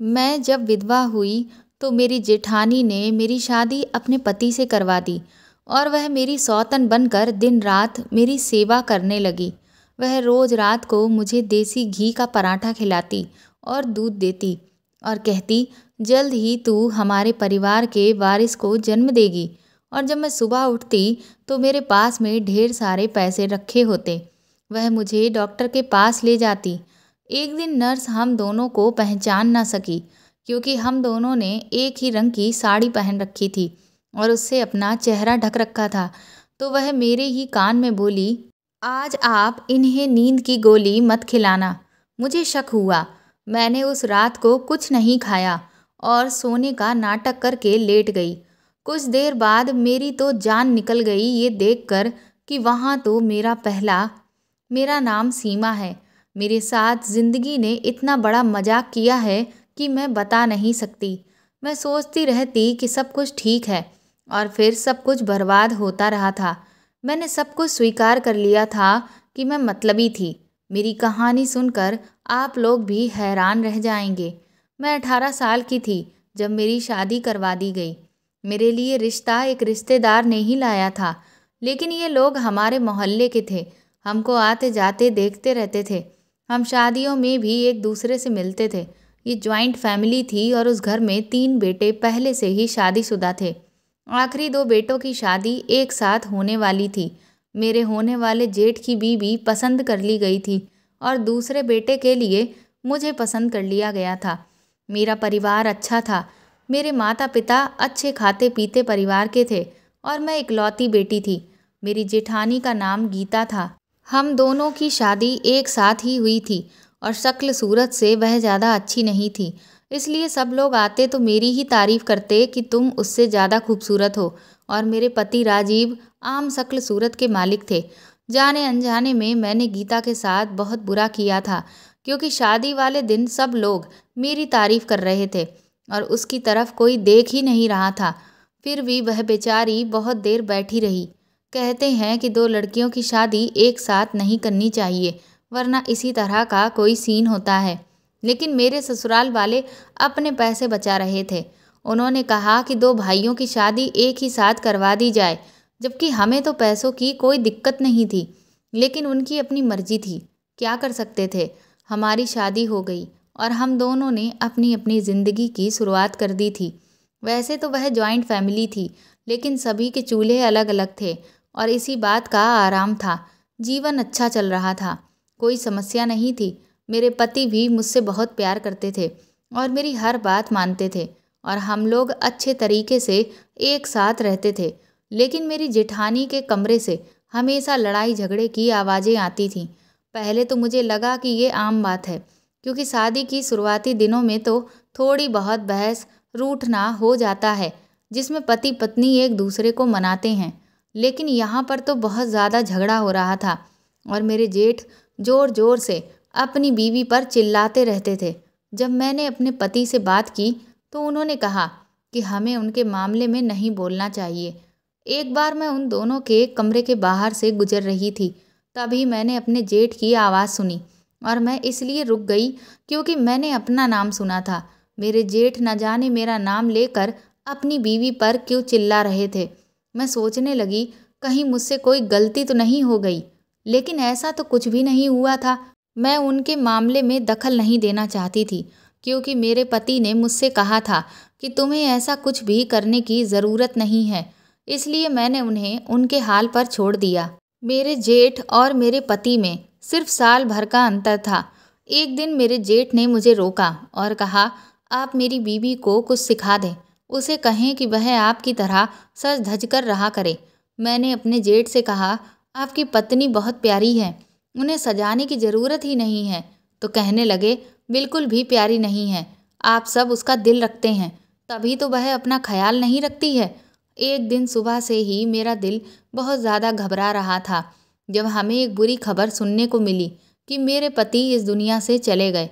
मैं जब विधवा हुई तो मेरी जेठानी ने मेरी शादी अपने पति से करवा दी और वह मेरी सौतन बनकर दिन रात मेरी सेवा करने लगी वह रोज़ रात को मुझे देसी घी का पराठा खिलाती और दूध देती और कहती जल्द ही तू हमारे परिवार के वारिस को जन्म देगी और जब मैं सुबह उठती तो मेरे पास में ढेर सारे पैसे रखे होते वह मुझे डॉक्टर के पास ले जाती एक दिन नर्स हम दोनों को पहचान ना सकी क्योंकि हम दोनों ने एक ही रंग की साड़ी पहन रखी थी और उससे अपना चेहरा ढक रखा था तो वह मेरे ही कान में बोली आज आप इन्हें नींद की गोली मत खिलाना मुझे शक हुआ मैंने उस रात को कुछ नहीं खाया और सोने का नाटक करके लेट गई कुछ देर बाद मेरी तो जान निकल गई ये देखकर कि वहाँ तो मेरा पहला मेरा नाम सीमा है मेरे साथ ज़िंदगी ने इतना बड़ा मजाक किया है कि मैं बता नहीं सकती मैं सोचती रहती कि सब कुछ ठीक है और फिर सब कुछ बर्बाद होता रहा था मैंने सब कुछ स्वीकार कर लिया था कि मैं मतलबी थी मेरी कहानी सुनकर आप लोग भी हैरान रह जाएंगे मैं अठारह साल की थी जब मेरी शादी करवा दी गई मेरे लिए रिश्ता एक रिश्तेदार ने ही लाया था लेकिन ये लोग हमारे मोहल्ले के थे हमको आते जाते देखते रहते थे हम शादियों में भी एक दूसरे से मिलते थे ये ज्वाइंट फैमिली थी और उस घर में तीन बेटे पहले से ही शादीशुदा थे आखिरी दो बेटों की शादी एक साथ होने वाली थी मेरे होने वाले जेठ की बीवी पसंद कर ली गई थी और दूसरे बेटे के लिए मुझे पसंद कर लिया गया था मेरा परिवार अच्छा था मेरे माता पिता अच्छे खाते पीते परिवार के थे और मैं इकलौती बेटी थी मेरी जेठानी का नाम गीता था हम दोनों की शादी एक साथ ही हुई थी और शक्ल सूरत से वह ज़्यादा अच्छी नहीं थी इसलिए सब लोग आते तो मेरी ही तारीफ़ करते कि तुम उससे ज़्यादा खूबसूरत हो और मेरे पति राजीव आम शक्ल सूरत के मालिक थे जाने अनजाने में मैंने गीता के साथ बहुत बुरा किया था क्योंकि शादी वाले दिन सब लोग मेरी तारीफ़ कर रहे थे और उसकी तरफ कोई देख ही नहीं रहा था फिर भी वह बेचारी बहुत देर बैठी रही कहते हैं कि दो लड़कियों की शादी एक साथ नहीं करनी चाहिए वरना इसी तरह का कोई सीन होता है लेकिन मेरे ससुराल वाले अपने पैसे बचा रहे थे उन्होंने कहा कि दो भाइयों की शादी एक ही साथ करवा दी जाए जबकि हमें तो पैसों की कोई दिक्कत नहीं थी लेकिन उनकी अपनी मर्जी थी क्या कर सकते थे हमारी शादी हो गई और हम दोनों ने अपनी अपनी ज़िंदगी की शुरुआत कर दी थी वैसे तो वह जॉइंट फैमिली थी लेकिन सभी के चूल्हे अलग अलग थे और इसी बात का आराम था जीवन अच्छा चल रहा था कोई समस्या नहीं थी मेरे पति भी मुझसे बहुत प्यार करते थे और मेरी हर बात मानते थे और हम लोग अच्छे तरीके से एक साथ रहते थे लेकिन मेरी जेठानी के कमरे से हमेशा लड़ाई झगड़े की आवाज़ें आती थीं पहले तो मुझे लगा कि ये आम बात है क्योंकि शादी की शुरुआती दिनों में तो थोड़ी बहुत बहस रूठना हो जाता है जिसमें पति पत्नी एक दूसरे को मनाते हैं लेकिन यहाँ पर तो बहुत ज़्यादा झगड़ा हो रहा था और मेरे जेठ ज़ोर ज़ोर से अपनी बीवी पर चिल्लाते रहते थे जब मैंने अपने पति से बात की तो उन्होंने कहा कि हमें उनके मामले में नहीं बोलना चाहिए एक बार मैं उन दोनों के कमरे के बाहर से गुजर रही थी तभी मैंने अपने जेठ की आवाज़ सुनी और मैं इसलिए रुक गई क्योंकि मैंने अपना नाम सुना था मेरे जेठ न जाने मेरा नाम लेकर अपनी बीवी पर क्यों चिल्ला रहे थे मैं सोचने लगी कहीं मुझसे कोई गलती तो नहीं हो गई लेकिन ऐसा तो कुछ भी नहीं हुआ था मैं उनके मामले में दखल नहीं देना चाहती थी क्योंकि मेरे पति ने मुझसे कहा था कि तुम्हें ऐसा कुछ भी करने की ज़रूरत नहीं है इसलिए मैंने उन्हें उनके हाल पर छोड़ दिया मेरे जेठ और मेरे पति में सिर्फ साल भर का अंतर था एक दिन मेरे जेठ ने मुझे रोका और कहा आप मेरी बीवी को कुछ सिखा दें उसे कहें कि वह आपकी तरह सच धज कर रहा करे मैंने अपने जेठ से कहा आपकी पत्नी बहुत प्यारी है उन्हें सजाने की ज़रूरत ही नहीं है तो कहने लगे बिल्कुल भी प्यारी नहीं है आप सब उसका दिल रखते हैं तभी तो वह अपना ख्याल नहीं रखती है एक दिन सुबह से ही मेरा दिल बहुत ज़्यादा घबरा रहा था जब हमें एक बुरी खबर सुनने को मिली कि मेरे पति इस दुनिया से चले गए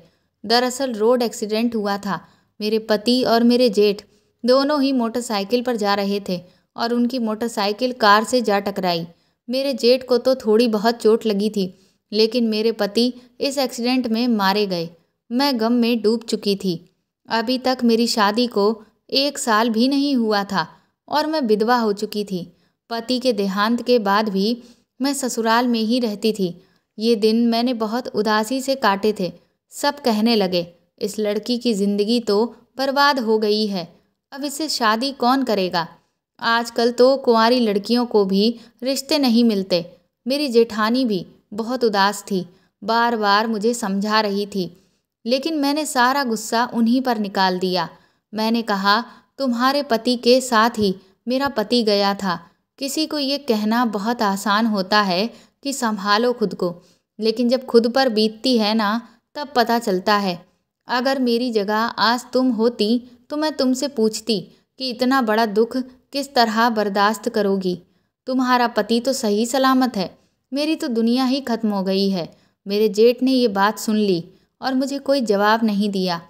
दरअसल रोड एक्सीडेंट हुआ था मेरे पति और मेरे जेठ दोनों ही मोटरसाइकिल पर जा रहे थे और उनकी मोटरसाइकिल कार से जा टकराई मेरे जेठ को तो थोड़ी बहुत चोट लगी थी लेकिन मेरे पति इस एक्सीडेंट में मारे गए मैं गम में डूब चुकी थी अभी तक मेरी शादी को एक साल भी नहीं हुआ था और मैं विधवा हो चुकी थी पति के देहांत के बाद भी मैं ससुराल में ही रहती थी ये दिन मैंने बहुत उदासी से काटे थे सब कहने लगे इस लड़की की ज़िंदगी तो बर्बाद हो गई है अब इसे शादी कौन करेगा आजकल तो कुंवारी लड़कियों को भी रिश्ते नहीं मिलते मेरी जेठानी भी बहुत उदास थी बार बार मुझे समझा रही थी लेकिन मैंने सारा गुस्सा उन्हीं पर निकाल दिया मैंने कहा तुम्हारे पति के साथ ही मेरा पति गया था किसी को ये कहना बहुत आसान होता है कि संभालो खुद को लेकिन जब खुद पर बीतती है ना तब पता चलता है अगर मेरी जगह आज तुम होती तो मैं तुमसे पूछती कि इतना बड़ा दुख किस तरह बर्दाश्त करोगी तुम्हारा पति तो सही सलामत है मेरी तो दुनिया ही खत्म हो गई है मेरे जेठ ने ये बात सुन ली और मुझे कोई जवाब नहीं दिया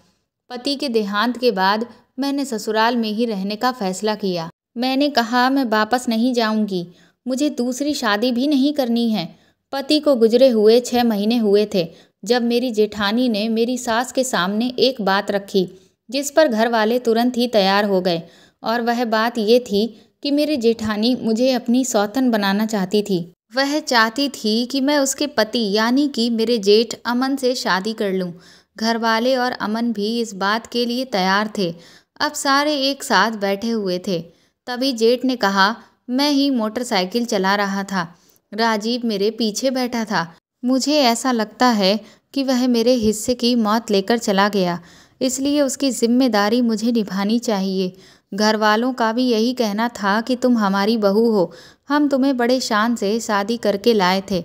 पति के देहांत के बाद मैंने ससुराल में ही रहने का फैसला किया मैंने कहा मैं वापस नहीं जाऊंगी मुझे दूसरी शादी भी नहीं करनी है पति को गुजरे हुए छः महीने हुए थे जब मेरी जेठानी ने मेरी सास के सामने एक बात रखी जिस पर घर वाले तुरंत ही तैयार हो गए और वह बात ये थी कि मेरी जेठानी मुझे अपनी सौतन बनाना चाहती थी वह चाहती थी कि मैं उसके पति यानी कि मेरे जेठ अमन से शादी कर लूं। घर वाले और अमन भी इस बात के लिए तैयार थे अब सारे एक साथ बैठे हुए थे तभी जेठ ने कहा मैं ही मोटरसाइकिल चला रहा था राजीव मेरे पीछे बैठा था मुझे ऐसा लगता है कि वह मेरे हिस्से की मौत लेकर चला गया इसलिए उसकी ज़िम्मेदारी मुझे निभानी चाहिए घर वालों का भी यही कहना था कि तुम हमारी बहू हो हम तुम्हें बड़े शान से शादी करके लाए थे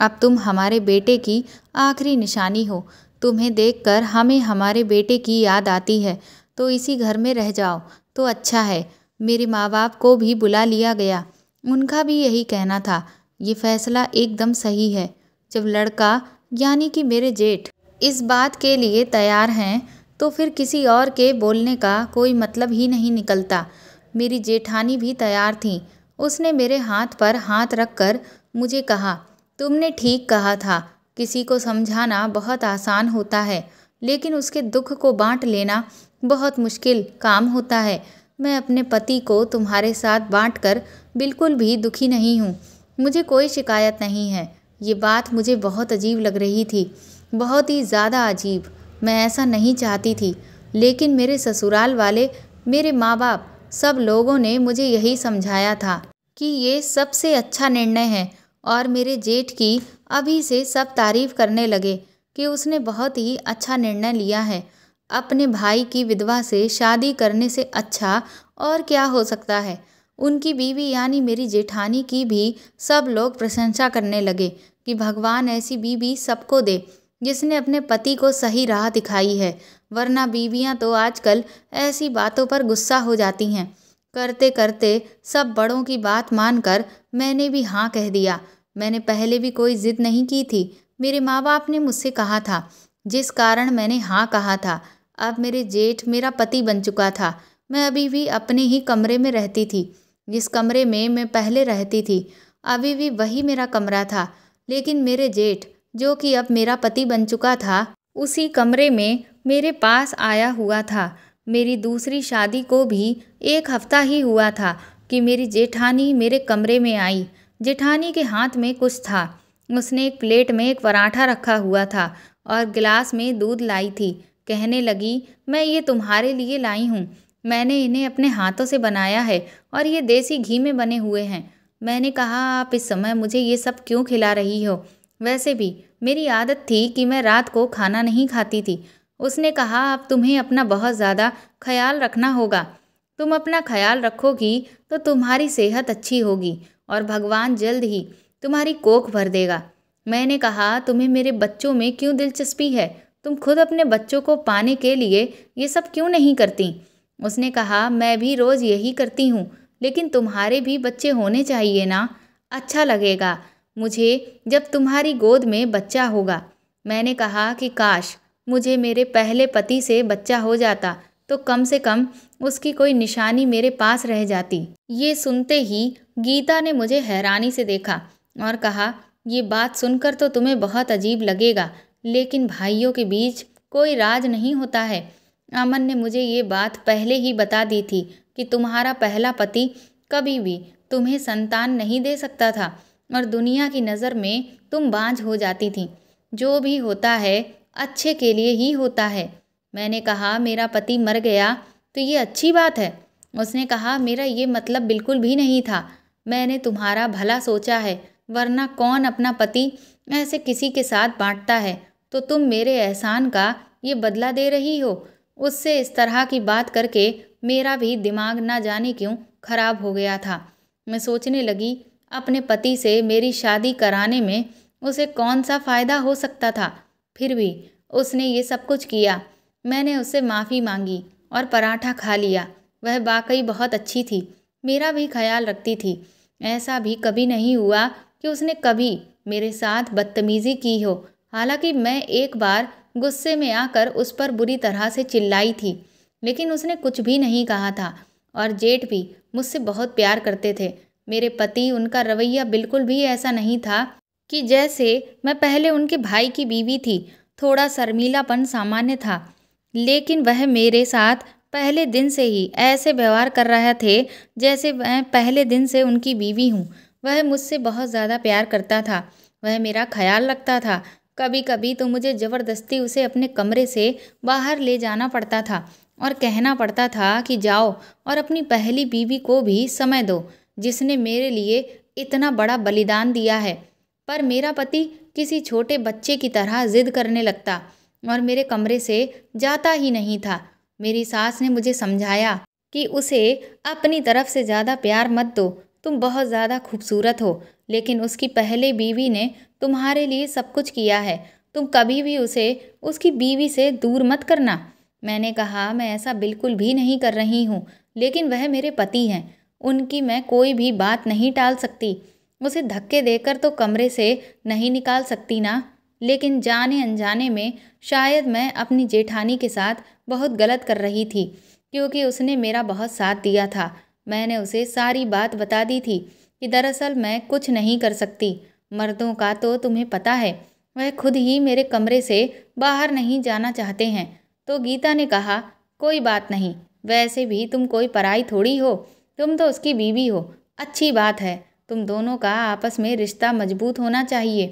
अब तुम हमारे बेटे की आखिरी निशानी हो तुम्हें देखकर हमें हमारे बेटे की याद आती है तो इसी घर में रह जाओ तो अच्छा है मेरे माँ बाप को भी बुला लिया गया उनका भी यही कहना था ये फैसला एकदम सही है जब लड़का यानी कि मेरे जेठ इस बात के लिए तैयार हैं तो फिर किसी और के बोलने का कोई मतलब ही नहीं निकलता मेरी जेठानी भी तैयार थी उसने मेरे हाथ पर हाथ रख कर मुझे कहा तुमने ठीक कहा था किसी को समझाना बहुत आसान होता है लेकिन उसके दुख को बांट लेना बहुत मुश्किल काम होता है मैं अपने पति को तुम्हारे साथ बांट कर बिल्कुल भी दुखी नहीं हूँ मुझे कोई शिकायत नहीं है ये बात मुझे बहुत अजीब लग रही थी बहुत ही ज़्यादा अजीब मैं ऐसा नहीं चाहती थी लेकिन मेरे ससुराल वाले मेरे माँ बाप सब लोगों ने मुझे यही समझाया था कि ये सबसे अच्छा निर्णय है और मेरे जेठ की अभी से सब तारीफ करने लगे कि उसने बहुत ही अच्छा निर्णय लिया है अपने भाई की विधवा से शादी करने से अच्छा और क्या हो सकता है उनकी बीवी यानी मेरी जेठानी की भी सब लोग प्रशंसा करने लगे कि भगवान ऐसी बीवी सबको दे जिसने अपने पति को सही राह दिखाई है वरना बीवियां तो आजकल ऐसी बातों पर गुस्सा हो जाती हैं करते करते सब बड़ों की बात मानकर मैंने भी हाँ कह दिया मैंने पहले भी कोई ज़िद नहीं की थी मेरे माँ बाप ने मुझसे कहा था जिस कारण मैंने हाँ कहा था अब मेरे जेठ मेरा पति बन चुका था मैं अभी भी अपने ही कमरे में रहती थी जिस कमरे में मैं पहले रहती थी अभी भी वही मेरा कमरा था लेकिन मेरे जेठ जो कि अब मेरा पति बन चुका था उसी कमरे में मेरे पास आया हुआ था मेरी दूसरी शादी को भी एक हफ्ता ही हुआ था कि मेरी जेठानी मेरे कमरे में आई जेठानी के हाथ में कुछ था उसने एक प्लेट में एक पराठा रखा हुआ था और गिलास में दूध लाई थी कहने लगी मैं ये तुम्हारे लिए लाई हूँ मैंने इन्हें अपने हाथों से बनाया है और ये देसी घी में बने हुए हैं मैंने कहा आप इस समय मुझे ये सब क्यों खिला रही हो वैसे भी मेरी आदत थी कि मैं रात को खाना नहीं खाती थी उसने कहा अब तुम्हें अपना बहुत ज़्यादा ख्याल रखना होगा तुम अपना ख्याल रखोगी तो तुम्हारी सेहत अच्छी होगी और भगवान जल्द ही तुम्हारी कोख भर देगा मैंने कहा तुम्हें मेरे बच्चों में क्यों दिलचस्पी है तुम खुद अपने बच्चों को पाने के लिए ये सब क्यों नहीं करती उसने कहा मैं भी रोज़ यही करती हूँ लेकिन तुम्हारे भी बच्चे होने चाहिए ना अच्छा लगेगा मुझे जब तुम्हारी गोद में बच्चा होगा मैंने कहा कि काश मुझे मेरे पहले पति से बच्चा हो जाता तो कम से कम उसकी कोई निशानी मेरे पास रह जाती ये सुनते ही गीता ने मुझे हैरानी से देखा और कहा ये बात सुनकर तो तुम्हें बहुत अजीब लगेगा लेकिन भाइयों के बीच कोई राज नहीं होता है अमन ने मुझे ये बात पहले ही बता दी थी कि तुम्हारा पहला पति कभी भी तुम्हें संतान नहीं दे सकता था और दुनिया की नज़र में तुम बांझ हो जाती थी जो भी होता है अच्छे के लिए ही होता है मैंने कहा मेरा पति मर गया तो ये अच्छी बात है उसने कहा मेरा ये मतलब बिल्कुल भी नहीं था मैंने तुम्हारा भला सोचा है वरना कौन अपना पति ऐसे किसी के साथ बांटता है तो तुम मेरे एहसान का ये बदला दे रही हो उससे इस तरह की बात करके मेरा भी दिमाग ना जाने क्यों खराब हो गया था मैं सोचने लगी अपने पति से मेरी शादी कराने में उसे कौन सा फ़ायदा हो सकता था फिर भी उसने ये सब कुछ किया मैंने उससे माफ़ी मांगी और पराठा खा लिया वह वाकई बहुत अच्छी थी मेरा भी ख्याल रखती थी ऐसा भी कभी नहीं हुआ कि उसने कभी मेरे साथ बदतमीज़ी की हो हालांकि मैं एक बार गुस्से में आकर उस पर बुरी तरह से चिल्लाई थी लेकिन उसने कुछ भी नहीं कहा था और जेठ भी मुझसे बहुत प्यार करते थे मेरे पति उनका रवैया बिल्कुल भी ऐसा नहीं था कि जैसे मैं पहले उनके भाई की बीवी थी थोड़ा शर्मीलापन सामान्य था लेकिन वह मेरे साथ पहले दिन से ही ऐसे व्यवहार कर रहे थे जैसे मैं पहले दिन से उनकी बीवी हूँ वह मुझसे बहुत ज़्यादा प्यार करता था वह मेरा ख्याल रखता था कभी कभी तो मुझे ज़बरदस्ती उसे अपने कमरे से बाहर ले जाना पड़ता था और कहना पड़ता था कि जाओ और अपनी पहली बीवी को भी समय दो जिसने मेरे लिए इतना बड़ा बलिदान दिया है पर मेरा पति किसी छोटे बच्चे की तरह जिद करने लगता और मेरे कमरे से जाता ही नहीं था मेरी सास ने मुझे समझाया कि उसे अपनी तरफ से ज़्यादा प्यार मत दो तुम बहुत ज़्यादा खूबसूरत हो लेकिन उसकी पहले बीवी ने तुम्हारे लिए सब कुछ किया है तुम कभी भी उसे उसकी बीवी से दूर मत करना मैंने कहा मैं ऐसा बिल्कुल भी नहीं कर रही हूँ लेकिन वह मेरे पति हैं उनकी मैं कोई भी बात नहीं टाल सकती उसे धक्के देकर तो कमरे से नहीं निकाल सकती ना लेकिन जाने अनजाने में शायद मैं अपनी जेठानी के साथ बहुत गलत कर रही थी क्योंकि उसने मेरा बहुत साथ दिया था मैंने उसे सारी बात बता दी थी कि दरअसल मैं कुछ नहीं कर सकती मर्दों का तो तुम्हें पता है वह खुद ही मेरे कमरे से बाहर नहीं जाना चाहते हैं तो गीता ने कहा कोई बात नहीं वैसे भी तुम कोई पराई थोड़ी हो तुम तो उसकी बीवी हो अच्छी बात है तुम दोनों का आपस में रिश्ता मजबूत होना चाहिए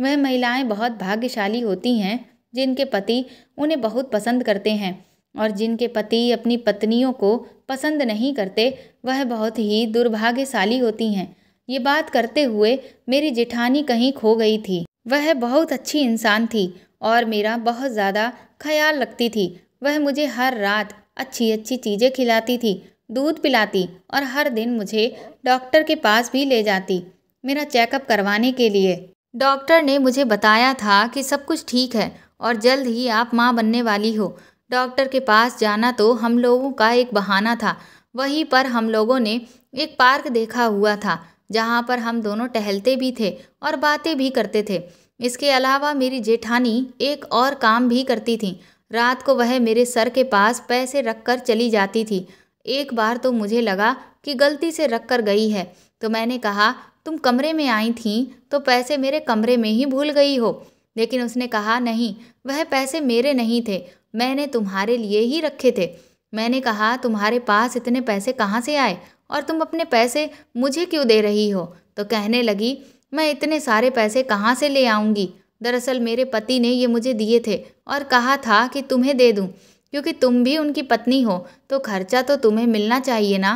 वह महिलाएं बहुत भाग्यशाली होती हैं जिनके पति उन्हें बहुत पसंद करते हैं और जिनके पति अपनी पत्नियों को पसंद नहीं करते वह बहुत ही दुर्भाग्यशाली होती हैं ये बात करते हुए मेरी जेठानी कहीं खो गई थी वह बहुत अच्छी इंसान थी और मेरा बहुत ज़्यादा ख्याल रखती थी वह मुझे हर रात अच्छी अच्छी चीज़ें खिलाती थी दूध पिलाती और हर दिन मुझे डॉक्टर के पास भी ले जाती मेरा चेकअप करवाने के लिए डॉक्टर ने मुझे बताया था कि सब कुछ ठीक है और जल्द ही आप माँ बनने वाली हो डॉक्टर के पास जाना तो हम लोगों का एक बहाना था वहीं पर हम लोगों ने एक पार्क देखा हुआ था जहाँ पर हम दोनों टहलते भी थे और बातें भी करते थे इसके अलावा मेरी जेठानी एक और काम भी करती थी रात को वह मेरे सर के पास पैसे रखकर चली जाती थी एक बार तो मुझे लगा कि गलती से रख कर गई है तो मैंने कहा तुम कमरे में आई थी तो पैसे मेरे कमरे में ही भूल गई हो लेकिन उसने कहा नहीं वह पैसे मेरे नहीं थे मैंने तुम्हारे लिए ही रखे थे मैंने कहा तुम्हारे पास इतने पैसे कहाँ से आए और तुम अपने पैसे मुझे क्यों दे रही हो तो कहने लगी मैं इतने सारे पैसे कहाँ से ले आऊँगी दरअसल मेरे पति ने ये मुझे दिए थे और कहा था कि तुम्हें दे दूँ क्योंकि तुम भी उनकी पत्नी हो तो खर्चा तो तुम्हें मिलना चाहिए ना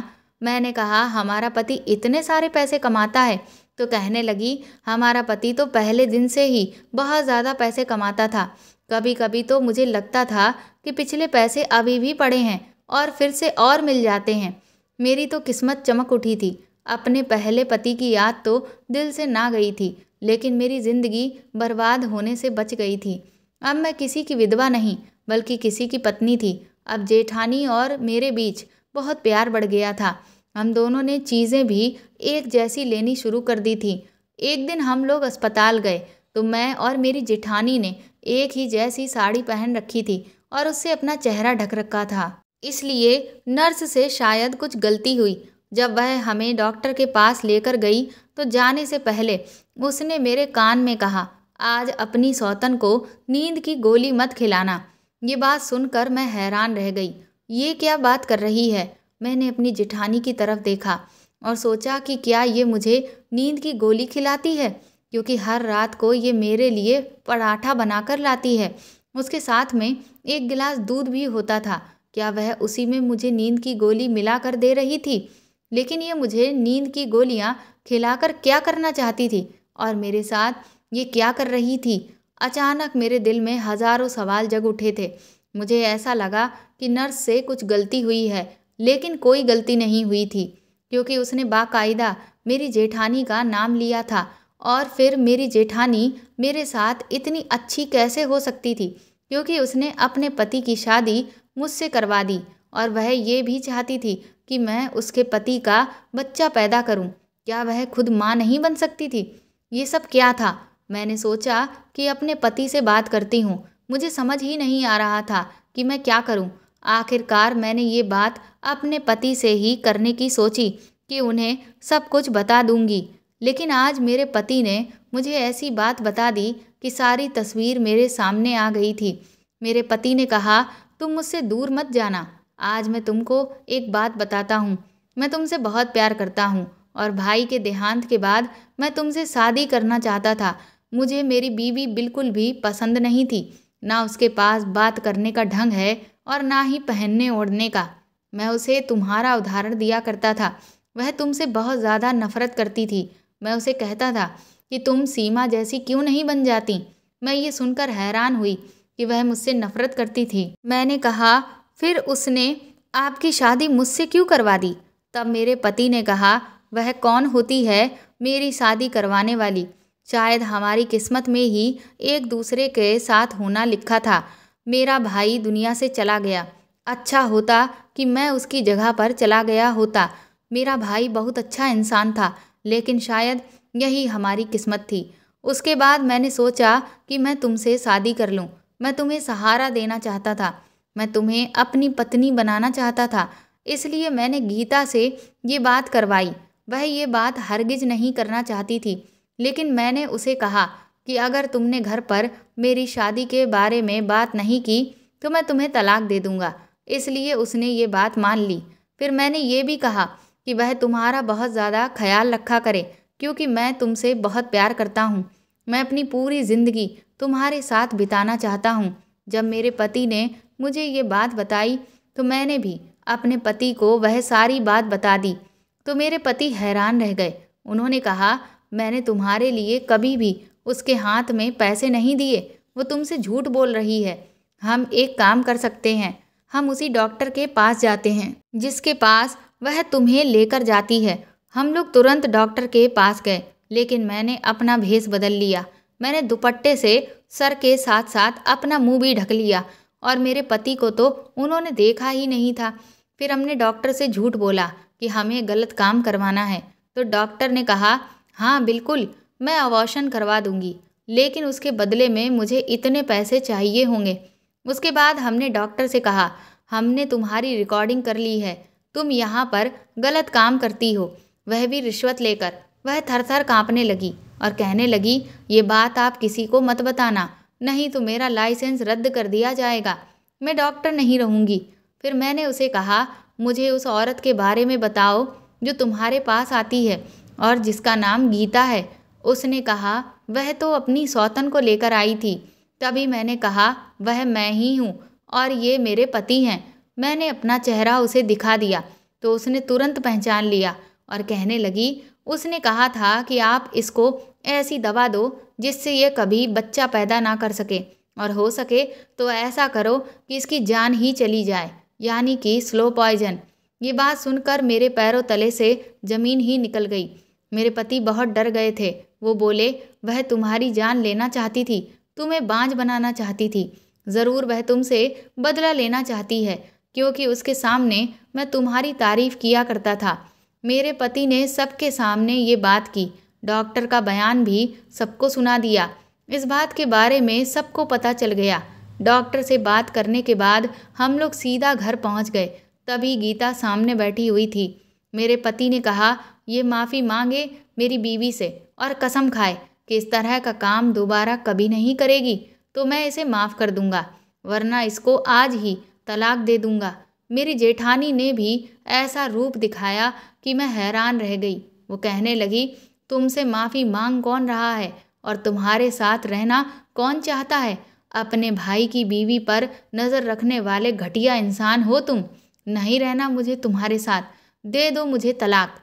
मैंने कहा हमारा पति इतने सारे पैसे कमाता है तो कहने लगी हमारा पति तो पहले दिन से ही बहुत ज़्यादा पैसे कमाता था कभी कभी तो मुझे लगता था कि पिछले पैसे अभी भी पड़े हैं और फिर से और मिल जाते हैं मेरी तो किस्मत चमक उठी थी अपने पहले पति की याद तो दिल से ना गई थी लेकिन मेरी ज़िंदगी बर्बाद होने से बच गई थी अब मैं किसी की विधवा नहीं बल्कि किसी की पत्नी थी अब जेठानी और मेरे बीच बहुत प्यार बढ़ गया था हम दोनों ने चीज़ें भी एक जैसी लेनी शुरू कर दी थी एक दिन हम लोग अस्पताल गए तो मैं और मेरी जेठानी ने एक ही जैसी साड़ी पहन रखी थी और उससे अपना चेहरा ढक रखा था इसलिए नर्स से शायद कुछ गलती हुई जब वह हमें डॉक्टर के पास लेकर गई तो जाने से पहले उसने मेरे कान में कहा आज अपनी सौतन को नींद की गोली मत खिलाना ये बात सुनकर मैं हैरान रह गई ये क्या बात कर रही है मैंने अपनी जिठानी की तरफ देखा और सोचा कि क्या ये मुझे नींद की गोली खिलाती है क्योंकि हर रात को ये मेरे लिए पराठा बनाकर लाती है उसके साथ में एक गिलास दूध भी होता था क्या वह उसी में मुझे नींद की गोली मिला कर दे रही थी लेकिन ये मुझे नींद की गोलियाँ खिलाकर क्या करना चाहती थी और मेरे साथ ये क्या कर रही थी अचानक मेरे दिल में हजारों सवाल जग उठे थे मुझे ऐसा लगा कि नर्स से कुछ गलती हुई है लेकिन कोई गलती नहीं हुई थी क्योंकि उसने बाकायदा मेरी जेठानी का नाम लिया था और फिर मेरी जेठानी मेरे साथ इतनी अच्छी कैसे हो सकती थी क्योंकि उसने अपने पति की शादी मुझसे करवा दी और वह ये भी चाहती थी कि मैं उसके पति का बच्चा पैदा करूं। क्या वह खुद माँ नहीं बन सकती थी ये सब क्या था मैंने सोचा कि अपने पति से बात करती हूँ मुझे समझ ही नहीं आ रहा था कि मैं क्या करूँ आखिरकार मैंने ये बात अपने पति से ही करने की सोची कि उन्हें सब कुछ बता दूंगी लेकिन आज मेरे पति ने मुझे ऐसी बात बता दी कि सारी तस्वीर मेरे सामने आ गई थी मेरे पति ने कहा तुम मुझसे दूर मत जाना आज मैं तुमको एक बात बताता हूँ मैं तुमसे बहुत प्यार करता हूँ और भाई के देहांत के बाद मैं तुमसे शादी करना चाहता था मुझे मेरी बीवी बिल्कुल भी पसंद नहीं थी ना उसके पास बात करने का ढंग है और ना ही पहनने ओढ़ने का मैं उसे तुम्हारा उदाहरण दिया करता था वह तुमसे बहुत ज़्यादा नफरत करती थी मैं उसे कहता था कि तुम सीमा जैसी क्यों नहीं बन जाती मैं ये सुनकर हैरान हुई कि वह मुझसे नफरत करती थी मैंने कहा फिर उसने आपकी शादी मुझसे क्यों करवा दी तब मेरे पति ने कहा वह कौन होती है मेरी शादी करवाने वाली शायद हमारी किस्मत में ही एक दूसरे के साथ होना लिखा था मेरा भाई दुनिया से चला गया अच्छा होता कि मैं उसकी जगह पर चला गया होता मेरा भाई बहुत अच्छा इंसान था लेकिन शायद यही हमारी किस्मत थी उसके बाद मैंने सोचा कि मैं तुमसे शादी कर लूँ मैं तुम्हें सहारा देना चाहता था मैं तुम्हें अपनी पत्नी बनाना चाहता था इसलिए मैंने गीता से ये बात करवाई वह ये बात हरगिज नहीं करना चाहती थी लेकिन मैंने उसे कहा कि अगर तुमने घर पर मेरी शादी के बारे में बात नहीं की तो मैं तुम्हें तलाक दे दूंगा इसलिए उसने ये बात मान ली फिर मैंने ये भी कहा कि वह तुम्हारा बहुत ज़्यादा ख्याल रखा करे क्योंकि मैं तुमसे बहुत प्यार करता हूँ मैं अपनी पूरी ज़िंदगी तुम्हारे साथ बिताना चाहता हूँ जब मेरे पति ने मुझे ये बात बताई तो मैंने भी अपने पति को वह सारी बात बता दी तो मेरे पति हैरान रह गए उन्होंने कहा मैंने तुम्हारे लिए कभी भी उसके हाथ में पैसे नहीं दिए वो तुमसे झूठ बोल रही है हम एक काम कर सकते हैं हम उसी डॉक्टर के पास जाते हैं जिसके पास वह तुम्हें लेकर जाती है हम लोग तुरंत डॉक्टर के पास गए लेकिन मैंने अपना भेस बदल लिया मैंने दुपट्टे से सर के साथ साथ अपना मुंह भी ढक लिया और मेरे पति को तो उन्होंने देखा ही नहीं था फिर हमने डॉक्टर से झूठ बोला कि हमें गलत काम करवाना है तो डॉक्टर ने कहा हाँ बिल्कुल मैं अवॉशन करवा दूंगी लेकिन उसके बदले में मुझे इतने पैसे चाहिए होंगे उसके बाद हमने डॉक्टर से कहा हमने तुम्हारी रिकॉर्डिंग कर ली है तुम यहाँ पर गलत काम करती हो वह भी रिश्वत लेकर वह थर थर काँपने लगी और कहने लगी ये बात आप किसी को मत बताना नहीं तो मेरा लाइसेंस रद्द कर दिया जाएगा मैं डॉक्टर नहीं रहूँगी फिर मैंने उसे कहा मुझे उस औरत के बारे में बताओ जो तुम्हारे पास आती है और जिसका नाम गीता है उसने कहा वह तो अपनी सौतन को लेकर आई थी तभी मैंने कहा वह मैं ही हूँ और ये मेरे पति हैं मैंने अपना चेहरा उसे दिखा दिया तो उसने तुरंत पहचान लिया और कहने लगी उसने कहा था कि आप इसको ऐसी दवा दो जिससे ये कभी बच्चा पैदा ना कर सके और हो सके तो ऐसा करो कि इसकी जान ही चली जाए यानी कि स्लो पॉइजन ये बात सुनकर मेरे पैरों तले से ज़मीन ही निकल गई मेरे पति बहुत डर गए थे वो बोले वह तुम्हारी जान लेना चाहती थी तुम्हें बांझ बनाना चाहती थी ज़रूर वह तुमसे बदला लेना चाहती है क्योंकि उसके सामने मैं तुम्हारी तारीफ़ किया करता था मेरे पति ने सबके सामने ये बात की डॉक्टर का बयान भी सबको सुना दिया इस बात के बारे में सबको पता चल गया डॉक्टर से बात करने के बाद हम लोग सीधा घर पहुंच गए तभी गीता सामने बैठी हुई थी मेरे पति ने कहा ये माफ़ी मांगे मेरी बीवी से और कसम खाए कि इस तरह का काम दोबारा कभी नहीं करेगी तो मैं इसे माफ़ कर दूंगा वरना इसको आज ही तलाक दे दूंगा मेरी जेठानी ने भी ऐसा रूप दिखाया कि मैं हैरान रह गई वो कहने लगी तुमसे माफ़ी मांग कौन रहा है और तुम्हारे साथ रहना कौन चाहता है अपने भाई की बीवी पर नज़र रखने वाले घटिया इंसान हो तुम नहीं रहना मुझे तुम्हारे साथ दे दो मुझे तलाक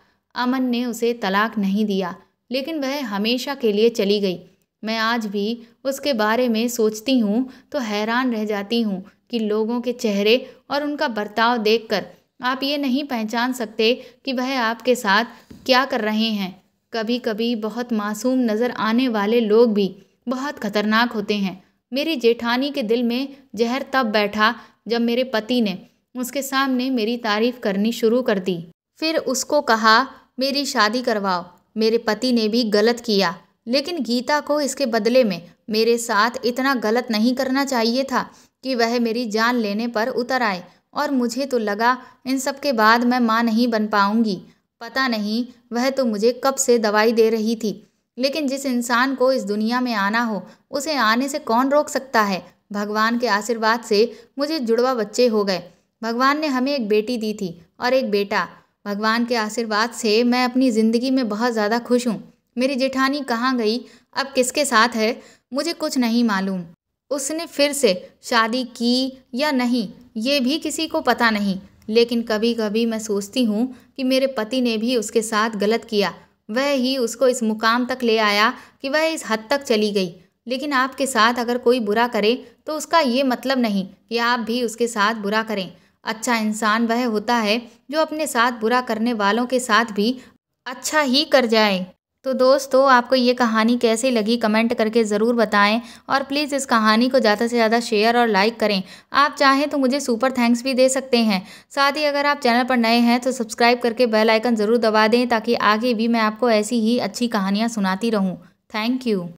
अमन ने उसे तलाक नहीं दिया लेकिन वह हमेशा के लिए चली गई मैं आज भी उसके बारे में सोचती हूँ तो हैरान रह जाती हूँ कि लोगों के चेहरे और उनका बर्ताव देखकर आप ये नहीं पहचान सकते कि वह आपके साथ क्या कर रहे हैं कभी कभी बहुत मासूम नज़र आने वाले लोग भी बहुत खतरनाक होते हैं मेरी जेठानी के दिल में जहर तब बैठा जब मेरे पति ने उसके सामने मेरी तारीफ करनी शुरू कर दी फिर उसको कहा मेरी शादी करवाओ मेरे पति ने भी गलत किया लेकिन गीता को इसके बदले में मेरे साथ इतना गलत नहीं करना चाहिए था कि वह मेरी जान लेने पर उतर आए और मुझे तो लगा इन सब के बाद मैं माँ नहीं बन पाऊँगी पता नहीं वह तो मुझे कब से दवाई दे रही थी लेकिन जिस इंसान को इस दुनिया में आना हो उसे आने से कौन रोक सकता है भगवान के आशीर्वाद से मुझे जुड़वा बच्चे हो गए भगवान ने हमें एक बेटी दी थी और एक बेटा भगवान के आशीर्वाद से मैं अपनी ज़िंदगी में बहुत ज़्यादा खुश हूँ मेरी जेठानी कहाँ गई अब किसके साथ है मुझे कुछ नहीं मालूम उसने फिर से शादी की या नहीं ये भी किसी को पता नहीं लेकिन कभी कभी मैं सोचती हूँ कि मेरे पति ने भी उसके साथ गलत किया वह ही उसको इस मुकाम तक ले आया कि वह इस हद तक चली गई लेकिन आपके साथ अगर कोई बुरा करे तो उसका ये मतलब नहीं कि आप भी उसके साथ बुरा करें अच्छा इंसान वह होता है जो अपने साथ बुरा करने वालों के साथ भी अच्छा ही कर जाए तो दोस्तों आपको ये कहानी कैसी लगी कमेंट करके ज़रूर बताएं और प्लीज़ इस कहानी को ज़्यादा से ज़्यादा शेयर और लाइक करें आप चाहें तो मुझे सुपर थैंक्स भी दे सकते हैं साथ ही अगर आप चैनल पर नए हैं तो सब्सक्राइब करके बेल आइकन ज़रूर दबा दें ताकि आगे भी मैं आपको ऐसी ही अच्छी कहानियाँ सुनाती रहूँ थैंक यू